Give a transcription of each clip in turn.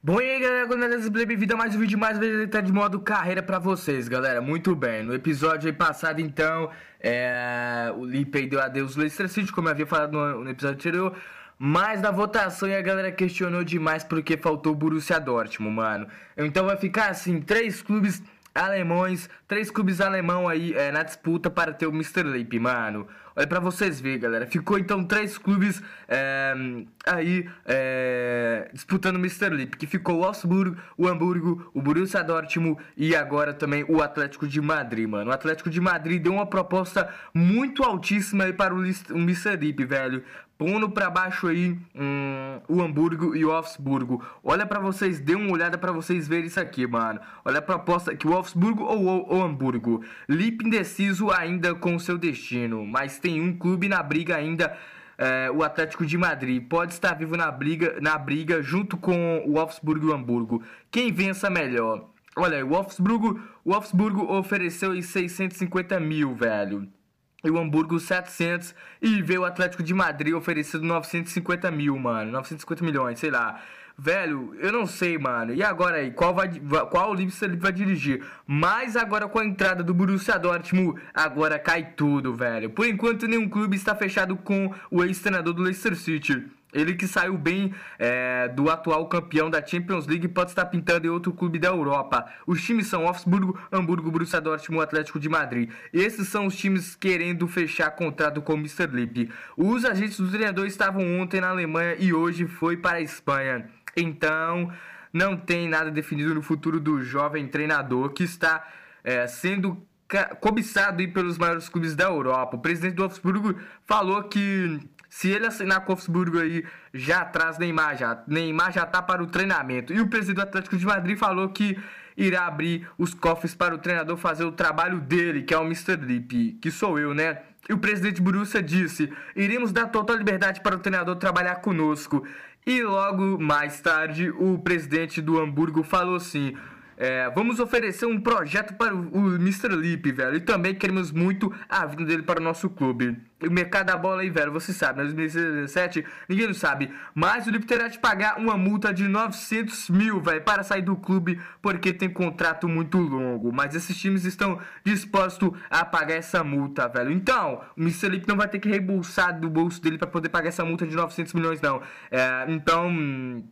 Bom, e aí galera, beleza? Bem-vindo a mais um vídeo, mais uma vez tá de modo carreira pra vocês, galera, muito bem No episódio passado, então, é... o Lipe deu adeus ao Leicester City, como eu havia falado no, no episódio anterior Mas na votação, a galera questionou demais porque faltou o Borussia Dortmund, mano Então vai ficar assim, três clubes alemães, três clubes alemão aí é, na disputa para ter o Mr. Leap, mano. Olha pra vocês verem, galera. Ficou então três clubes é, aí é, disputando o Mr. Leap, que ficou o Augsburgo, o Hamburgo, o Borussia Dortmund e agora também o Atlético de Madrid, mano. O Atlético de Madrid deu uma proposta muito altíssima aí para o, o Mr. Leap, velho pondo para baixo aí hum, o Hamburgo e o Augsburgo Olha para vocês, dê uma olhada para vocês verem isso aqui, mano. Olha a proposta que o Wolfsburgo Wolfsburgo ou o Hamburgo. Lipe indeciso ainda com seu destino, mas tem um clube na briga ainda. É, o Atlético de Madrid pode estar vivo na briga, na briga junto com o Wolfsburgo e o Hamburgo. Quem vença melhor? Olha, o Wolfsburgo, o Wolfsburgo ofereceu em 650 mil, velho. E o Hamburgo 700 e veio o Atlético de Madrid oferecendo 950 mil, mano. 950 milhões, sei lá velho, eu não sei, mano. E agora aí, qual vai qual o Leipzig vai dirigir? Mas agora com a entrada do Borussia Dortmund, agora cai tudo, velho. Por enquanto nenhum clube está fechado com o ex-treinador do Leicester City. Ele que saiu bem é, do atual campeão da Champions League pode estar pintando em outro clube da Europa. Os times são Wolfsburgo, Hamburgo, Borussia Dortmund, Atlético de Madrid. Esses são os times querendo fechar contrato com o Mr. Lippe. Os agentes do treinador estavam ontem na Alemanha e hoje foi para a Espanha. Então, não tem nada definido no futuro do jovem treinador que está é, sendo cobiçado pelos maiores clubes da Europa. O presidente do Wolfsburgo falou que se ele assinar com o Wolfsburgo aí, já traz Neymar já. Neymar já está para o treinamento. E o presidente do Atlético de Madrid falou que irá abrir os cofres para o treinador fazer o trabalho dele, que é o Mr. Deep, que sou eu, né? E o presidente Borussia disse: "Iremos dar total liberdade para o treinador trabalhar conosco. E logo mais tarde, o presidente do Hamburgo falou assim: é, vamos oferecer um projeto para o, Mr. Lip, velho. E também queremos muito a vinda dele para o nosso clube. O mercado da bola aí, velho, você sabe, né? Em 2017, ninguém não sabe. Mas o Lip terá de pagar uma multa de 900 mil, velho, para sair do clube, porque tem contrato muito longo. Mas esses times estão dispostos a pagar essa multa, velho. Então, o Mr. Lip não vai ter que reembolsar do bolso dele para poder pagar essa multa de 900 milhões, não. É, então.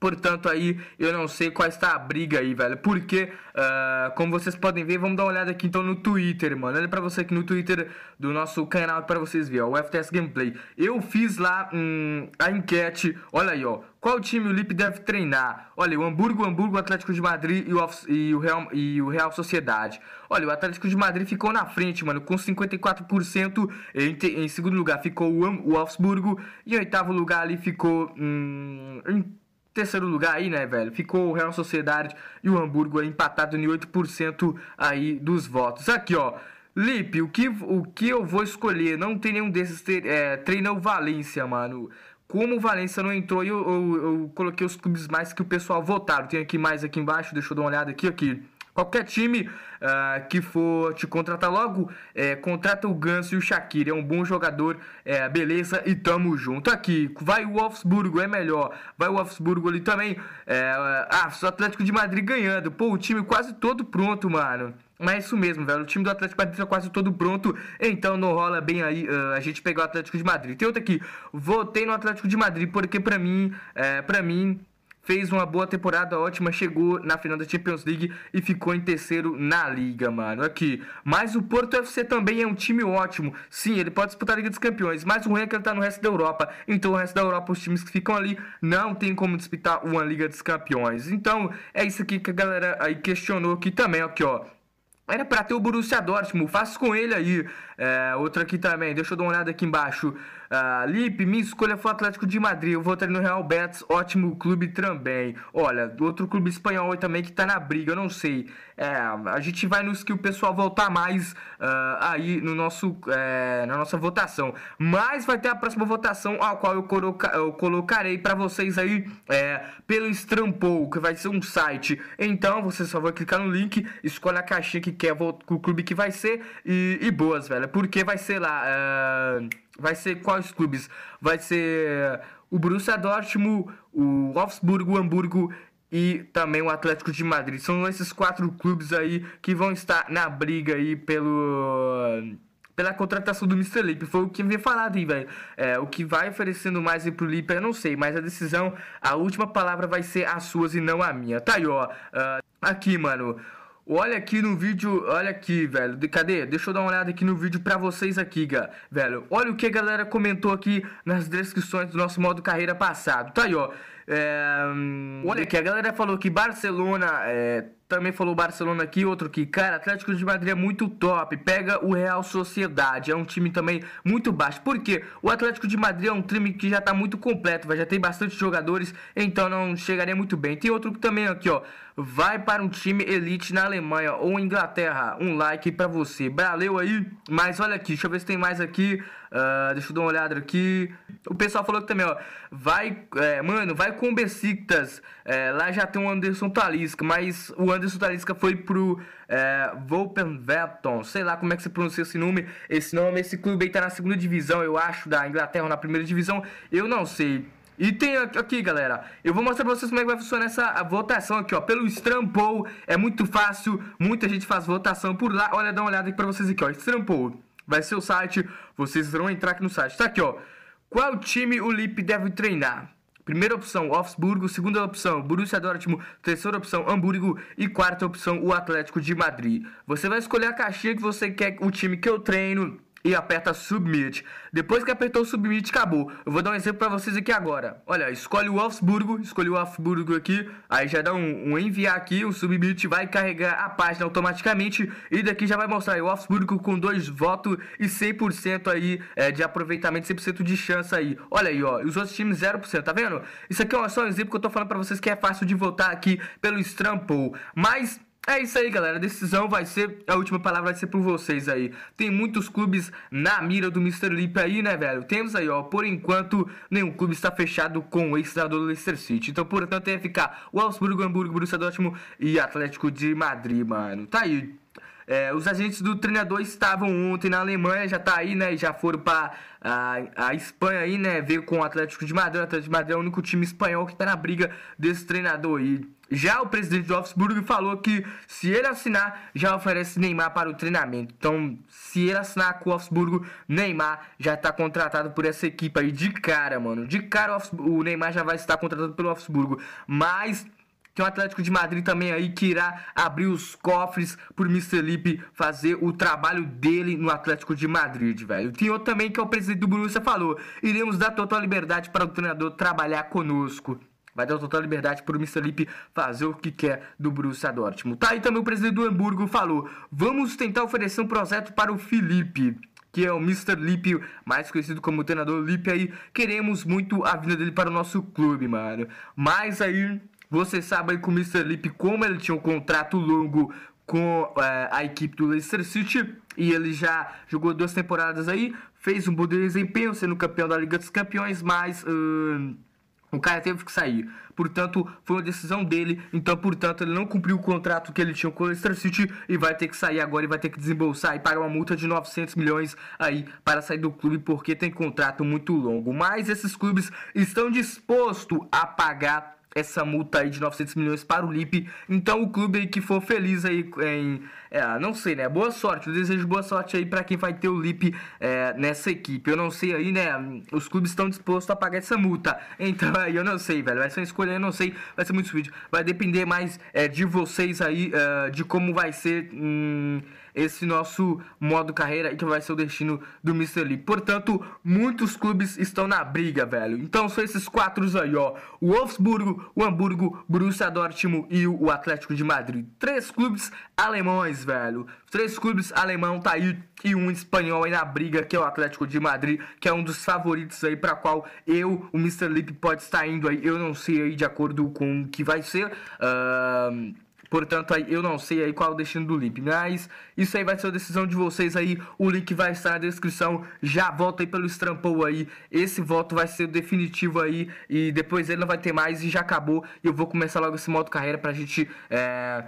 Portanto, aí eu não sei qual está a briga aí, velho. Porque, uh, como vocês podem ver, vamos dar uma olhada aqui então no Twitter, mano. Olha pra você aqui no Twitter do nosso canal para vocês verem, ó, o FTS Gameplay. Eu fiz lá hum, a enquete, olha aí, ó. Qual time o Lipe deve treinar? Olha, o Hamburgo, o Hamburgo, o Atlético de Madrid e o, e o, Real, e o Real Sociedade. Olha, o Atlético de Madrid ficou na frente, mano, com 54%. Em, te, em segundo lugar ficou o, o Augsburgo. E em oitavo lugar ali ficou. Hum, em terceiro lugar aí, né, velho? Ficou o Real Sociedade e o Hamburgo aí empatado em 8% aí dos votos. Aqui, ó. Lipe, o que, o que eu vou escolher? Não tem nenhum desses. Ter, é, treina o Valência, mano. Como o Valência não entrou, eu, eu, eu coloquei os clubes mais que o pessoal votaram. Tem aqui mais aqui embaixo, deixa eu dar uma olhada aqui, aqui. Qualquer time uh, que for te contratar logo, é, contrata o Ganso e o Shaqiri. É um bom jogador, é, beleza, e tamo junto aqui. Vai o Wolfsburgo, é melhor. Vai o Wolfsburgo ali também. É, ah, o Atlético de Madrid ganhando. Pô, o time quase todo pronto, mano. Mas é isso mesmo, velho. O time do Atlético de Madrid tá quase todo pronto. Então não rola bem aí uh, a gente pegar o Atlético de Madrid. Tem outro aqui. Votei no Atlético de Madrid porque pra mim, é, pra mim fez uma boa temporada ótima, chegou na final da Champions League e ficou em terceiro na liga, mano. Aqui. Mas o Porto FC também é um time ótimo. Sim, ele pode disputar a Liga dos Campeões, mas o ruim é que ele tá no resto da Europa. Então, o resto da Europa, os times que ficam ali não tem como disputar uma Liga dos Campeões. Então, é isso aqui que a galera aí questionou aqui também, aqui, ó. Era pra ter o Borussia Dortmund, faço com ele aí. É, outra aqui também, deixa eu dar uma olhada aqui embaixo. Ah, Lipe, minha escolha foi o Atlético de Madrid. Eu votaria no Real Betis, ótimo clube também. Olha, outro clube espanhol também que tá na briga, eu não sei. É, a gente vai nos que o pessoal voltar mais uh, aí no nosso, é, na nossa votação. Mas vai ter a próxima votação, a qual eu, coloca, eu colocarei para vocês aí é, pelo Strampou, que vai ser um site. Então você só vai clicar no link, escolhe a caixinha que quer, o clube que vai ser e, e boas, velho. Porque vai ser lá. Uh Vai ser quais clubes? Vai ser eh, o Borussia Dortmund, o Wolfsburgo, o Hamburgo e também o Atlético de Madrid. São esses quatro clubes aí que vão estar na briga aí pelo pela contratação do Mr. Lipe. Foi o que me falado aí, velho. É, o que vai oferecendo mais aí pro Lipe, eu não sei, mas a decisão, a última palavra vai ser as suas e não a minha. Tá aí, ó. Uh, aqui, mano. Olha aqui no vídeo, olha aqui, velho. De, cadê? Deixa eu dar uma olhada aqui no vídeo pra vocês aqui, velho. Olha o que a galera comentou aqui nas descrições do nosso modo carreira passado. Tá aí, ó. É, olha que a galera falou que Barcelona. É, também falou Barcelona aqui, outro que, cara, Atlético de Madrid é muito top. Pega o Real Sociedade. É um time também muito baixo. Por quê? O Atlético de Madrid é um time que já tá muito completo, já tem bastante jogadores, então não chegaria muito bem. Tem outro que também aqui, ó. Vai para um time elite na Alemanha ou Inglaterra. Um like para você. Valeu aí. Mas olha aqui, deixa eu ver se tem mais aqui. Uh, deixa eu dar uma olhada aqui. O pessoal falou também, ó. Vai, é, mano, vai com o Besiktas. É, lá já tem o Anderson Talisca, mas o Anderson Talisca foi pro é, Wolverhampton. Sei lá como é que se pronuncia esse nome. Esse nome, esse clube aí tá na segunda divisão, eu acho, da Inglaterra, na primeira divisão. Eu não sei. E tem aqui, galera, eu vou mostrar pra vocês como é que vai funcionar essa votação aqui, ó, pelo Strampou, é muito fácil, muita gente faz votação por lá, olha, dá uma olhada aqui pra vocês aqui, ó, Strampou, vai ser o site, vocês vão entrar aqui no site, tá aqui, ó, qual time o Lipe deve treinar? Primeira opção, Wolfsburgo. Segunda opção, Borussia Dortmund. Terceira opção, Hamburgo. E quarta opção, o Atlético de Madrid. Você vai escolher a caixinha que você quer, o time que eu treino e aperta Submit. Depois que apertou Submit, acabou. Eu vou dar um exemplo para vocês aqui agora. Olha, escolhe o Wolfsburgo, escolhe o Wolfsburgo aqui, aí já dá um, um enviar aqui, o um Submit vai carregar a página automaticamente e daqui já vai mostrar aí, o Wolfsburgo com dois votos e 100% aí é, de aproveitamento, 100% de chance aí. Olha aí, ó, os outros times 0%, tá vendo? Isso aqui é só um exemplo que eu tô falando para vocês que é fácil de votar aqui pelo Strample, mas... É isso aí, galera. A decisão vai ser. A última palavra vai ser por vocês aí. Tem muitos clubes na mira do Mr. Leap aí, né, velho? Temos aí, ó. Por enquanto, nenhum clube está fechado com o ex-treinador do Leicester City. Então, portanto, que ficar o Augsburgo, Hamburgo, Borussia Dortmund e Atlético de Madrid, mano. Tá aí. É, os agentes do treinador estavam ontem na Alemanha, já tá aí, né? Já foram para a, a Espanha aí, né? Veio com o Atlético de Madrid. O Atlético de Madrid é o único time espanhol que tá na briga desse treinador aí. Já o presidente do Wolfsburg falou que se ele assinar, já oferece Neymar para o treinamento. Então, se ele assinar com o Wolfsburg, Neymar já está contratado por essa equipe aí de cara, mano. De cara o Neymar já vai estar contratado pelo Wolfsburg. Mas tem o Atlético de Madrid também aí que irá abrir os cofres pro Mr. Lipe fazer o trabalho dele no Atlético de Madrid, velho. Tem outro também que é o presidente do Borussia falou: iremos dar total liberdade para o treinador trabalhar conosco. Vai dar total liberdade para o Mr. Lipe fazer o que quer do Borussia Dortmund. Tá aí também o presidente do Hamburgo falou: vamos tentar oferecer um projeto para o Felipe que é o Mr. Lipe, mais conhecido como treinador Lipe aí. Queremos muito a vinda dele para o nosso clube, mano. Mas aí vocês sabem que o Mr. Lip, como ele tinha um contrato longo com é, a equipe do Leicester City e ele já jogou duas temporadas aí, fez um bom desempenho sendo campeão da Liga dos Campeões, mas hum, o cara teve que sair. Portanto, foi uma decisão dele. Então, portanto, ele não cumpriu o contrato que ele tinha com o Leicester City e vai ter que sair agora e vai ter que desembolsar e pagar uma multa de 900 milhões aí para sair do clube porque tem contrato muito longo. Mas esses clubes estão dispostos a pagar essa multa aí de 900 milhões para o Lipe. Então o clube aí que for feliz aí em, é, não sei, né? Boa sorte. Eu desejo boa sorte aí para quem vai ter o Lipe é, nessa equipe. Eu não sei aí, né? Os clubes estão dispostos a pagar essa multa. Então aí eu não sei, velho. Vai ser uma escolha, eu não sei. Vai ser muito vídeo. Vai depender mais é, de vocês aí, é, de como vai ser. Hum, esse nosso modo carreira e que vai ser o destino do Mr. Lee. Portanto, muitos clubes estão na briga, velho. Então são esses quatro aí, ó. O Wolfsburgo, o Hamburgo, Borussia Dortmund e o Atlético de Madrid. Três clubes alemães, velho. Três clubes alemão tá aí e um espanhol aí na briga, que é o Atlético de Madrid, que é um dos favoritos aí para qual eu, o Mr. Lip, pode estar indo aí. Eu não sei aí de acordo com o que vai ser. Uh... Portanto, aí, eu não sei aí qual é o destino do Link, mas isso aí vai ser a decisão de vocês aí. O link vai estar na descrição. Já volta aí pelo estrampou aí. Esse voto vai ser definitivo aí e depois ele não vai ter mais e já acabou. Eu vou começar logo esse modo carreira pra gente é...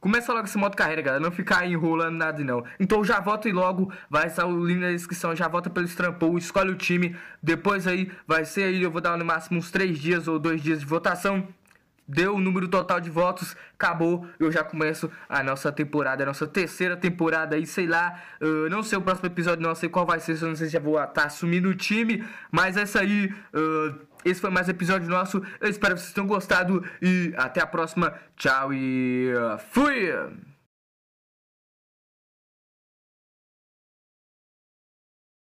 Começa logo esse modo carreira, galera. Não ficar enrolando nada, não. Então já volta e logo. Vai estar o link na descrição. Já volta pelo Strampou. Escolhe o time. Depois aí vai ser aí. Eu vou dar no máximo uns 3 dias ou 2 dias de votação deu o número total de votos, acabou. Eu já começo a nossa temporada, a nossa terceira temporada aí, sei lá. Uh, não sei o próximo episódio, não sei qual vai ser, se eu não sei se já vou estar tá assumindo o time, mas essa é aí. Uh, esse foi mais um episódio nosso. Eu espero que vocês tenham gostado e até a próxima. Tchau e uh, fui!